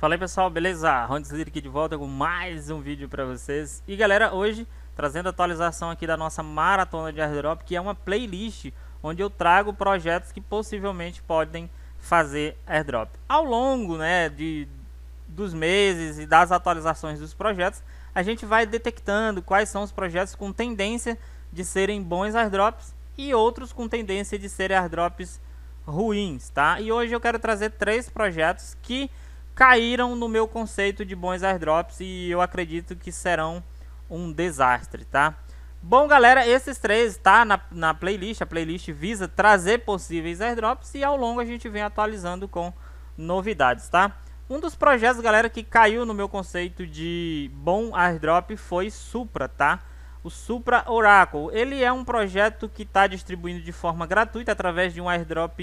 Fala aí pessoal, beleza? Rondes Deslir aqui de volta com mais um vídeo para vocês. E galera, hoje trazendo atualização aqui da nossa maratona de airdrop, que é uma playlist onde eu trago projetos que possivelmente podem fazer airdrop. Ao longo né, de, dos meses e das atualizações dos projetos, a gente vai detectando quais são os projetos com tendência de serem bons airdrops e outros com tendência de serem airdrops ruins, tá? E hoje eu quero trazer três projetos que caíram no meu conceito de bons airdrops e eu acredito que serão um desastre, tá? Bom, galera, esses três tá na, na playlist. A playlist visa trazer possíveis airdrops e ao longo a gente vem atualizando com novidades, tá? Um dos projetos, galera, que caiu no meu conceito de bom airdrop foi Supra, tá? O Supra Oracle. Ele é um projeto que está distribuindo de forma gratuita através de um airdrop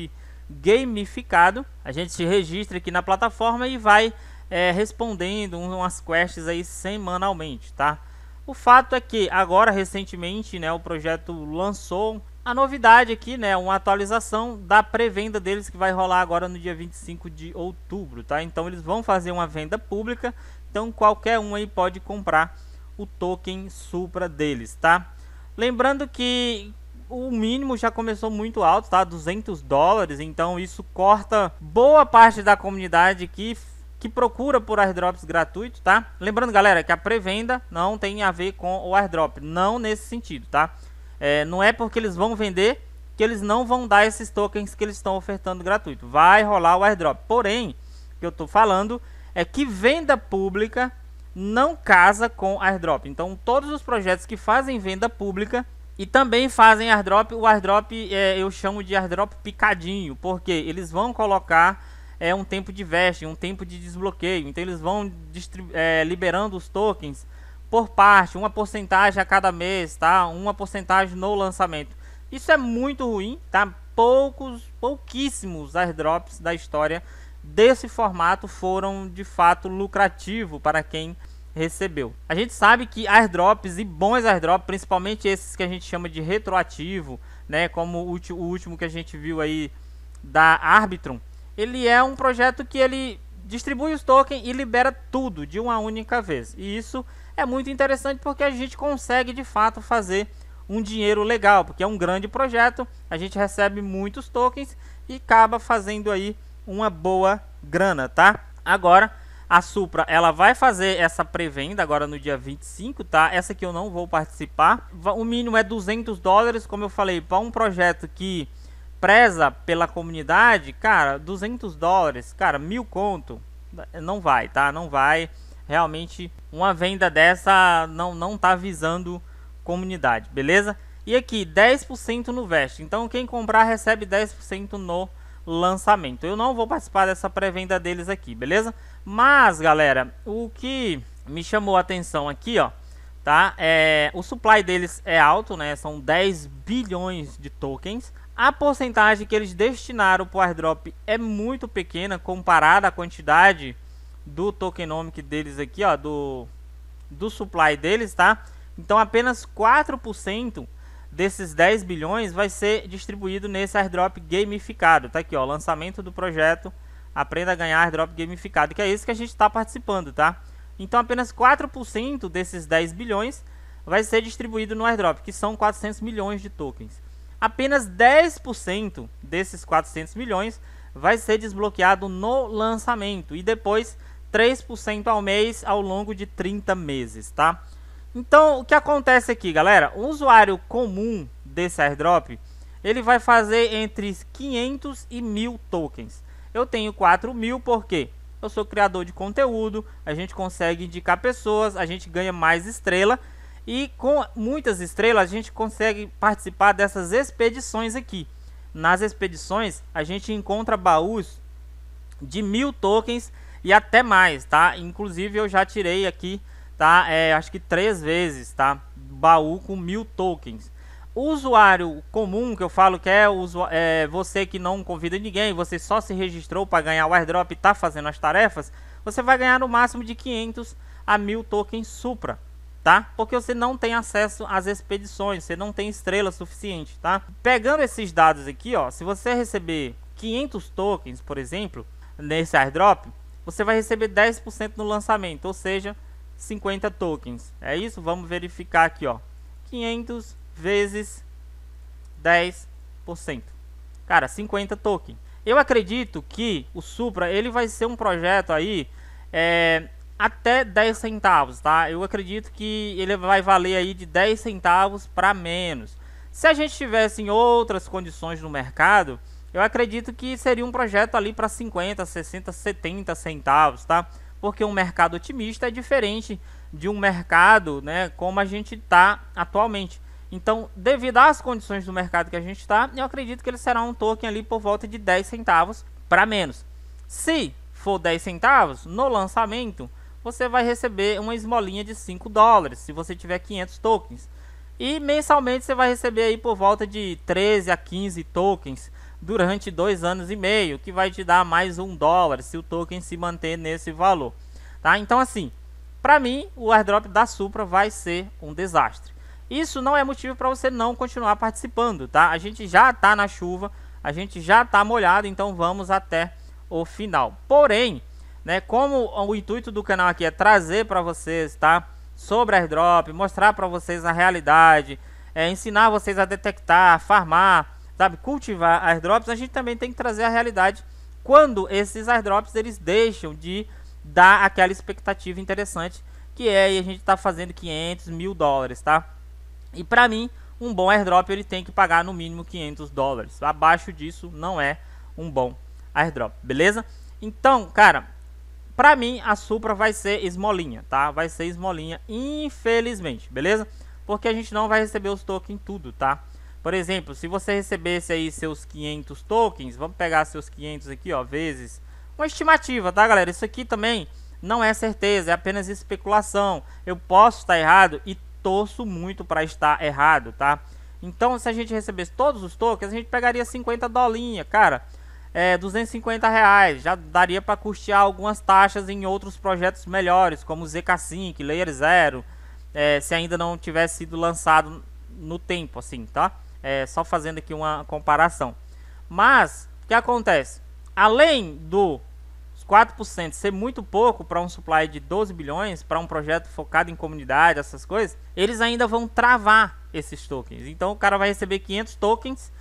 gamificado. A gente se registra aqui na plataforma e vai é, respondendo umas quests aí semanalmente, tá? O fato é que agora recentemente, né, o projeto lançou a novidade aqui, né, uma atualização da pré-venda deles que vai rolar agora no dia 25 de outubro, tá? Então eles vão fazer uma venda pública, então qualquer um aí pode comprar o token Supra deles, tá? Lembrando que o mínimo já começou muito alto, tá? 200 dólares, então isso corta boa parte da comunidade que que procura por airdrops gratuito, tá? Lembrando, galera, que a pré-venda não tem a ver com o airdrop, não nesse sentido, tá? É, não é porque eles vão vender que eles não vão dar esses tokens que eles estão ofertando gratuito. Vai rolar o airdrop. Porém, o que eu tô falando é que venda pública não casa com airdrop. Então, todos os projetos que fazem venda pública e também fazem airdrop, o airdrop é, eu chamo de airdrop picadinho, porque eles vão colocar é, um tempo de veste, um tempo de desbloqueio, então eles vão é, liberando os tokens por parte, uma porcentagem a cada mês, tá? Uma porcentagem no lançamento. Isso é muito ruim, tá? Poucos, pouquíssimos airdrops da história desse formato foram de fato lucrativo para quem recebeu. A gente sabe que airdrops e bons airdrops, principalmente esses que a gente chama de retroativo, né, como o último que a gente viu aí da Arbitrum, ele é um projeto que ele distribui os tokens e libera tudo de uma única vez. E isso é muito interessante porque a gente consegue de fato fazer um dinheiro legal, porque é um grande projeto, a gente recebe muitos tokens e acaba fazendo aí uma boa grana, tá? Agora a Supra, ela vai fazer essa pré-venda agora no dia 25, tá? Essa que eu não vou participar. O mínimo é 200 dólares, como eu falei, para um projeto que preza pela comunidade, cara, 200 dólares, cara, mil conto, eh, não vai, tá? Não vai. Realmente, uma venda dessa não, não tá visando comunidade, beleza? E aqui, 10% no vest. Então, quem comprar recebe 10% no lançamento. Eu não vou participar dessa pré-venda deles aqui, beleza? Mas, galera, o que me chamou a atenção aqui, ó, tá? É, o supply deles é alto, né? São 10 bilhões de tokens. A porcentagem que eles destinaram para o airdrop é muito pequena comparada à quantidade do tokenomic deles aqui, ó, do do supply deles, tá? Então apenas 4% desses 10 bilhões vai ser distribuído nesse airdrop gamificado. Tá aqui, ó, lançamento do projeto Aprenda a ganhar airdrop gamificado, que é esse que a gente está participando, tá? Então apenas 4% desses 10 bilhões vai ser distribuído no airdrop, que são 400 milhões de tokens. Apenas 10% desses 400 milhões vai ser desbloqueado no lançamento e depois 3% ao mês ao longo de 30 meses, tá? Então, o que acontece aqui, galera? O usuário comum desse airdrop, ele vai fazer entre 500 e 1000 tokens. Eu tenho 4000 porque eu sou criador de conteúdo, a gente consegue indicar pessoas, a gente ganha mais estrela e com muitas estrelas a gente consegue participar dessas expedições aqui. Nas expedições a gente encontra baús de mil tokens e até mais, tá? Inclusive eu já tirei aqui tá? É, acho que três vezes, tá? Baú com mil tokens. O usuário comum, que eu falo que é, usu é você que não convida ninguém, você só se registrou para ganhar o airdrop e tá fazendo as tarefas, você vai ganhar no máximo de 500 a mil tokens supra, tá? Porque você não tem acesso às expedições, você não tem estrela suficiente, tá? Pegando esses dados aqui, ó, se você receber 500 tokens, por exemplo, nesse airdrop, você vai receber 10% no lançamento, ou seja, 50 tokens. É isso? Vamos verificar aqui, ó. 500 vezes 10%. Cara, 50 tokens. Eu acredito que o Supra, ele vai ser um projeto aí é, até 10 centavos, tá? Eu acredito que ele vai valer aí de 10 centavos para menos. Se a gente tivesse em outras condições no mercado, eu acredito que seria um projeto ali para 50, 60, 70 centavos, tá? porque um mercado otimista é diferente de um mercado né, como a gente está atualmente. Então, devido às condições do mercado que a gente está, eu acredito que ele será um token ali por volta de 10 centavos para menos. Se for 10 centavos, no lançamento, você vai receber uma esmolinha de 5 dólares, se você tiver 500 tokens. E mensalmente você vai receber aí por volta de 13 a 15 tokens, durante dois anos e meio, que vai te dar mais um dólar se o token se manter nesse valor. Tá? Então, assim, para mim, o airdrop da Supra vai ser um desastre. Isso não é motivo para você não continuar participando, tá? A gente já está na chuva, a gente já está molhado, então vamos até o final. Porém, né, como o intuito do canal aqui é trazer para vocês, tá? Sobre airdrop, mostrar para vocês a realidade, é, ensinar vocês a detectar, farmar, sabe, cultivar airdrops, a gente também tem que trazer a realidade quando esses airdrops eles deixam de dar aquela expectativa interessante que é e a gente está fazendo 500 mil dólares, tá? E para mim, um bom airdrop ele tem que pagar no mínimo 500 dólares. Abaixo disso não é um bom airdrop, beleza? Então, cara, para mim a Supra vai ser esmolinha, tá? Vai ser esmolinha, infelizmente, beleza? Porque a gente não vai receber os tokens tudo, tá? Por exemplo, se você recebesse aí seus 500 tokens, vamos pegar seus 500 aqui, ó, vezes uma estimativa, tá, galera? Isso aqui também não é certeza, é apenas especulação. Eu posso estar errado e torço muito para estar errado, tá? Então, se a gente recebesse todos os tokens, a gente pegaria 50 dolinha, cara. É, 250 reais, já daria para custear algumas taxas em outros projetos melhores, como zk Sync, Layer Zero, é, se ainda não tivesse sido lançado no tempo, assim, tá? é, só fazendo aqui uma comparação. Mas, o que acontece? Além do 4% ser muito pouco para um supply de 12 bilhões, para um projeto focado em comunidade, essas coisas, eles ainda vão travar esses tokens. Então o cara vai receber 500 tokens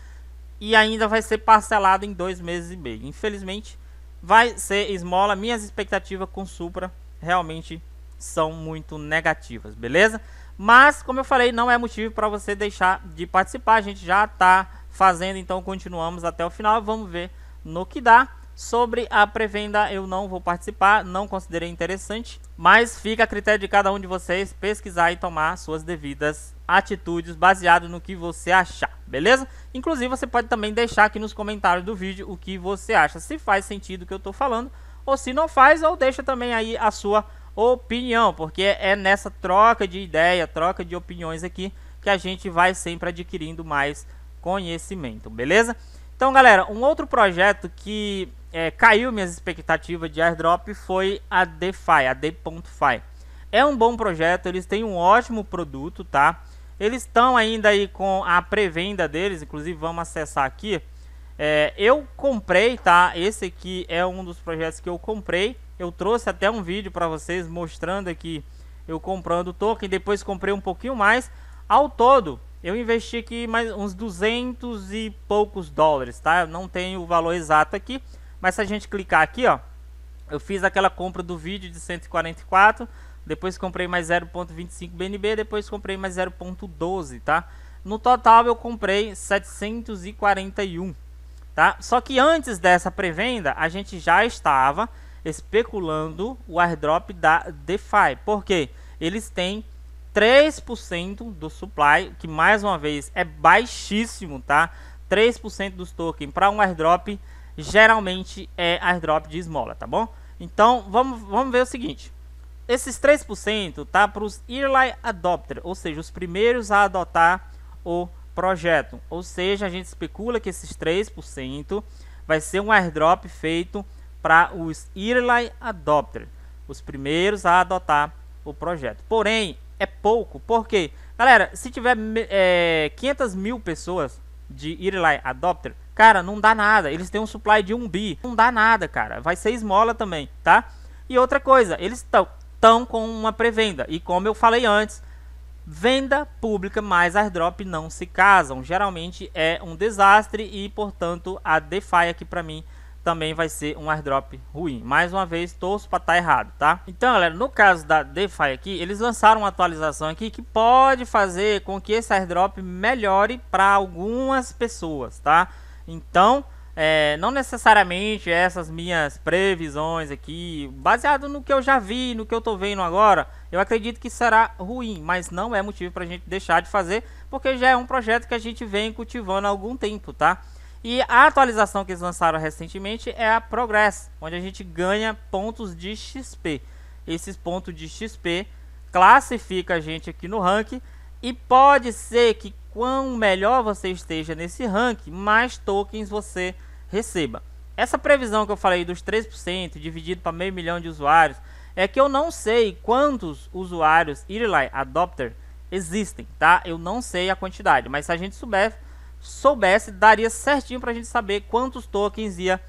e ainda vai ser parcelado em dois meses e meio. Infelizmente, vai ser esmola. Minhas expectativas com Supra realmente são muito negativas, beleza? Mas, como eu falei, não é motivo para você deixar de participar. A gente já está fazendo, então continuamos até o final. Vamos ver no que dá. Sobre a pré-venda, eu não vou participar, não considerei interessante, mas fica a critério de cada um de vocês pesquisar e tomar suas devidas atitudes baseado no que você achar, beleza? Inclusive, você pode também deixar aqui nos comentários do vídeo o que você acha, se faz sentido o que eu estou falando, ou se não faz, ou deixa também aí a sua opinião, porque é nessa troca de ideia, troca de opiniões aqui que a gente vai sempre adquirindo mais conhecimento, beleza? Então, galera, um outro projeto que é, caiu minhas expectativas de airdrop foi a DeFi, a D.Fi. É um bom projeto, eles têm um ótimo produto, tá? Eles estão ainda aí com a pré-venda deles, inclusive vamos acessar aqui. É, eu comprei, tá? Esse aqui é um dos projetos que eu comprei. Eu trouxe até um vídeo para vocês mostrando aqui eu comprando o token, depois comprei um pouquinho mais. Ao todo, eu investi aqui mais uns 200 e poucos dólares, tá? Eu não tenho o valor exato aqui, mas se a gente clicar aqui, ó, eu fiz aquela compra do vídeo de 144, depois comprei mais 0.25 BNB, depois comprei mais 0.12, tá? No total eu comprei 741, tá? Só que antes dessa pré-venda, a gente já estava especulando o airdrop da DeFi, porque eles têm 3% do supply, que mais uma vez é baixíssimo, tá? 3% dos tokens para um airdrop geralmente é airdrop de esmola, tá bom? Então, vamos, vamos ver o seguinte. Esses 3% tá para os early adopter, ou seja, os primeiros a adotar o projeto. Ou seja, a gente especula que esses 3% vai ser um airdrop feito para os early adopters, os primeiros a adotar o projeto. Porém, é pouco, porque, galera, se tiver é, 500 mil pessoas de early adopter, cara, não dá nada. Eles têm um supply de 1 bi, não dá nada, cara. Vai ser esmola também, tá? E outra coisa, eles estão com uma pré-venda. E como eu falei antes, venda pública mais airdrop não se casam. Geralmente é um desastre e, portanto, a DeFi aqui para mim também vai ser um airdrop ruim. Mais uma vez, torço para estar tá errado, tá? Então, galera, no caso da DeFi aqui, eles lançaram uma atualização aqui que pode fazer com que esse airdrop melhore para algumas pessoas, tá? Então, é, não necessariamente essas minhas previsões aqui, baseado no que eu já vi, no que eu tô vendo agora, eu acredito que será ruim, mas não é motivo para a gente deixar de fazer, porque já é um projeto que a gente vem cultivando há algum tempo, tá? E a atualização que eles lançaram recentemente é a Progress, onde a gente ganha pontos de XP. Esses pontos de XP classifica a gente aqui no ranking e pode ser que quanto melhor você esteja nesse ranking, mais tokens você receba. Essa previsão que eu falei dos 3% dividido para meio milhão de usuários é que eu não sei quantos usuários Irelai Adopter existem, tá? Eu não sei a quantidade, mas se a gente souber, soubesse, daria certinho para a gente saber quantos tokens ia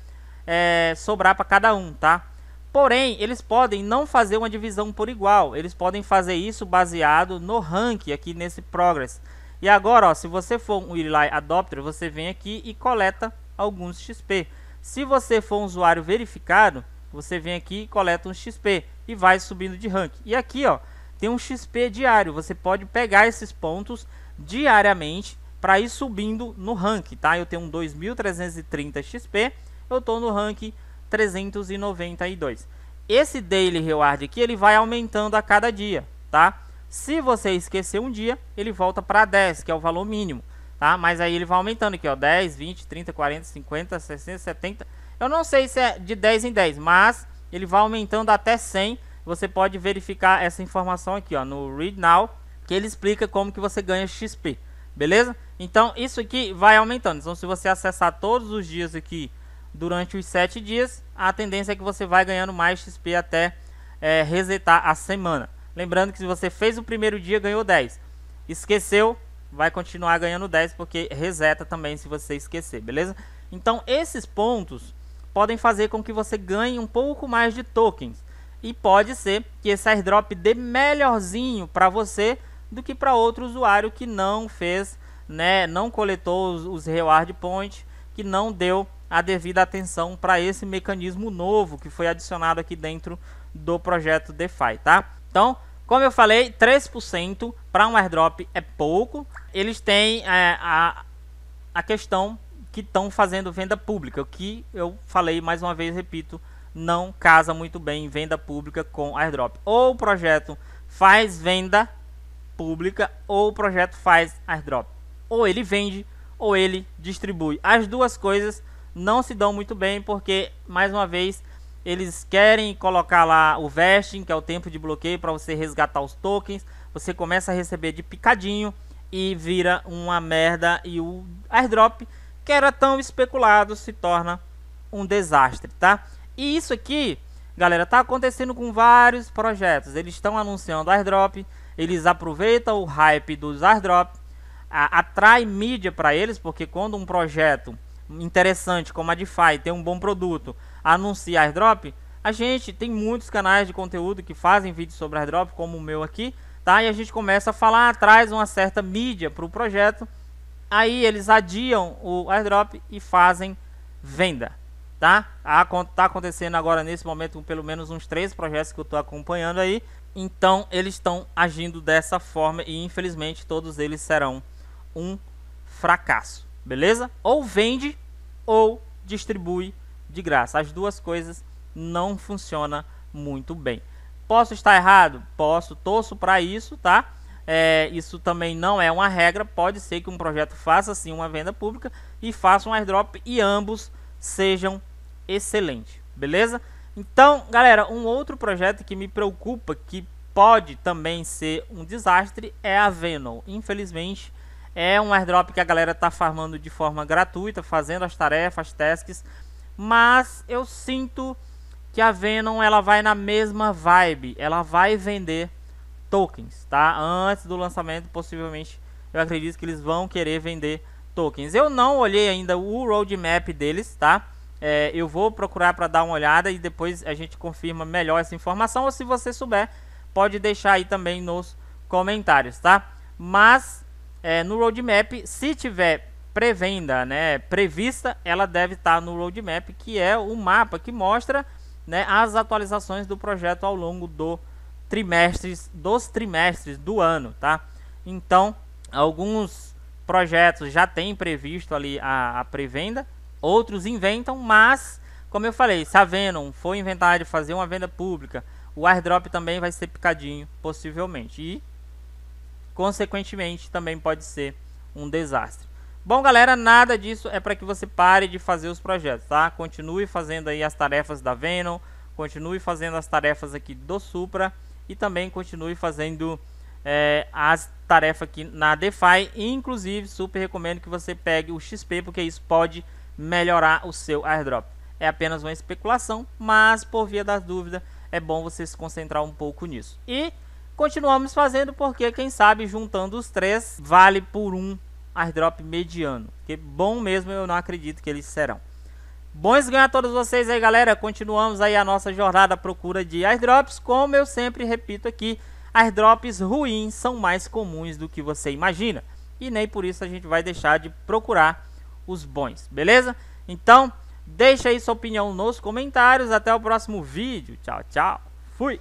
é, sobrar para cada um, tá? Porém, eles podem não fazer uma divisão por igual, eles podem fazer isso baseado no rank aqui nesse progress. E agora, ó, se você for um Relay Adopter, você vem aqui e coleta alguns XP. Se você for um usuário verificado, você vem aqui e coleta um XP e vai subindo de rank. E aqui, ó, tem um XP diário, você pode pegar esses pontos diariamente para ir subindo no rank, tá? Eu tenho um 2330 XP, eu estou no rank 392. Esse daily reward aqui, ele vai aumentando a cada dia, tá? Se você esquecer um dia, ele volta para 10, que é o valor mínimo, tá? Mas aí ele vai aumentando aqui, ó, 10, 20, 30, 40, 50, 60, 70. Eu não sei se é de 10 em 10, mas ele vai aumentando até 100. Você pode verificar essa informação aqui, ó, no Read Now, que ele explica como que você ganha XP. Beleza? Então isso aqui vai aumentando. Então se você acessar todos os dias aqui durante os 7 dias, a tendência é que você vai ganhando mais XP até é, resetar a semana. Lembrando que se você fez o primeiro dia, ganhou 10. Esqueceu, vai continuar ganhando 10 porque reseta também se você esquecer, beleza? Então esses pontos podem fazer com que você ganhe um pouco mais de tokens. E pode ser que esse airdrop dê melhorzinho para você do que para outro usuário que não fez, né, não coletou os, os reward points, que não deu a devida atenção para esse mecanismo novo que foi adicionado aqui dentro do projeto DeFi, tá? Então, como eu falei, 3% para um airdrop é pouco. Eles têm é, a, a questão que estão fazendo venda pública, o que eu falei mais uma vez, repito, não casa muito bem venda pública com airdrop. Ou o projeto faz venda pública ou o projeto faz airdrop. Ou ele vende ou ele distribui. As duas coisas não se dão muito bem porque, mais uma vez, eles querem colocar lá o vesting, que é o tempo de bloqueio para você resgatar os tokens. Você começa a receber de picadinho e vira uma merda e o airdrop que era tão especulado se torna um desastre, tá? E isso aqui, galera, tá acontecendo com vários projetos. Eles estão anunciando airdrop, eles aproveitam o hype dos airdrop, a, atrai mídia para eles, porque quando um projeto interessante como a DeFi tem um bom produto, anuncia airdrop, a gente tem muitos canais de conteúdo que fazem vídeos sobre airdrop, como o meu aqui, tá? E a gente começa a falar, traz uma certa mídia para o projeto, aí eles adiam o airdrop e fazem venda, tá? Tá acontecendo agora nesse momento pelo menos uns três projetos que eu estou acompanhando aí, então eles estão agindo dessa forma e infelizmente todos eles serão um fracasso, beleza? Ou vende ou distribui de graça. As duas coisas não funcionam muito bem. Posso estar errado? Posso, torço para isso, tá? É, isso também não é uma regra. Pode ser que um projeto faça sim uma venda pública e faça um airdrop e ambos sejam excelentes, beleza? Então, galera, um outro projeto que me preocupa, que pode também ser um desastre, é a Venom. Infelizmente, é um airdrop que a galera está farmando de forma gratuita, fazendo as tarefas, as tasks, mas eu sinto que a Venom ela vai na mesma vibe, ela vai vender tokens, tá? Antes do lançamento, possivelmente, eu acredito que eles vão querer vender tokens. Eu não olhei ainda o roadmap deles, tá? É, eu vou procurar para dar uma olhada e depois a gente confirma melhor essa informação. Ou se você souber, pode deixar aí também nos comentários, tá? Mas é, no roadmap, se tiver pré-venda né, prevista, ela deve estar tá no roadmap, que é o mapa que mostra né, as atualizações do projeto ao longo do trimestres, dos trimestres do ano, tá? Então, alguns projetos já têm previsto ali a, a pré-venda, Outros inventam, mas, como eu falei, se a Venom for inventar de fazer uma venda pública, o airdrop também vai ser picadinho, possivelmente. E, consequentemente, também pode ser um desastre. Bom, galera, nada disso é para que você pare de fazer os projetos, tá? Continue fazendo aí as tarefas da Venom, continue fazendo as tarefas aqui do Supra e também continue fazendo é, as tarefas aqui na DeFi. Inclusive, super recomendo que você pegue o XP, porque isso pode melhorar o seu airdrop. É apenas uma especulação, mas por via da dúvida é bom você se concentrar um pouco nisso. E continuamos fazendo porque quem sabe juntando os três vale por um airdrop mediano. Que bom mesmo, eu não acredito que eles serão. Bons ganhar a todos vocês aí, galera. Continuamos aí a nossa jornada à procura de airdrops. Como eu sempre repito aqui, airdrops ruins são mais comuns do que você imagina. E nem por isso a gente vai deixar de procurar os bons, beleza? Então, deixa aí sua opinião nos comentários. Até o próximo vídeo. Tchau, tchau. Fui!